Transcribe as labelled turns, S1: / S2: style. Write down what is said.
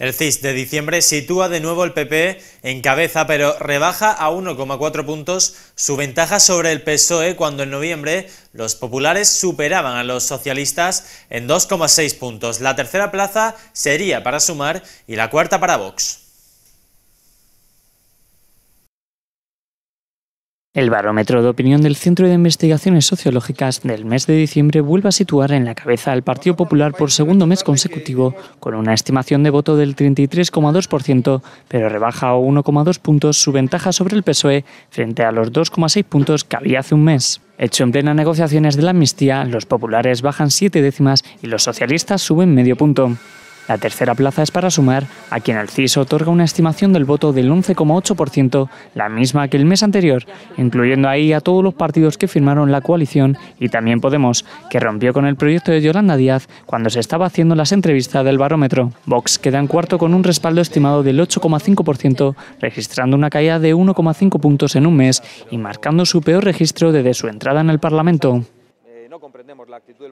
S1: El CIS de diciembre sitúa de nuevo el PP e en cabeza, pero rebaja a 1,4 puntos su ventaja sobre el PSOE cuando en noviembre los populares superaban a los socialistas en 2,6 puntos. La tercera plaza sería para Sumar y la cuarta para Vox.
S2: El barómetro de opinión del Centro de Investigaciones Sociológicas del mes de diciembre vuelve a situar en la cabeza al Partido Popular por segundo mes consecutivo, con una estimación de voto del 33,2%, pero rebaja 1,2 puntos su ventaja sobre el PSOE frente a los 2,6 puntos que había hace un mes. Hecho en plena negociaciones de la amnistía, los populares bajan siete décimas y los socialistas suben medio punto. La tercera plaza es para sumar a quien el CIS otorga una estimación del voto del 11,8%, la misma que el mes anterior, incluyendo ahí a todos los partidos que firmaron la coalición y también Podemos, que rompió con el proyecto de Yolanda Díaz cuando se estaba haciendo las entrevistas del barómetro. Vox queda en cuarto con un respaldo estimado del 8,5%, registrando una caída de 1,5 puntos en un mes y marcando su peor registro desde su entrada en el Parlamento.
S1: Eh,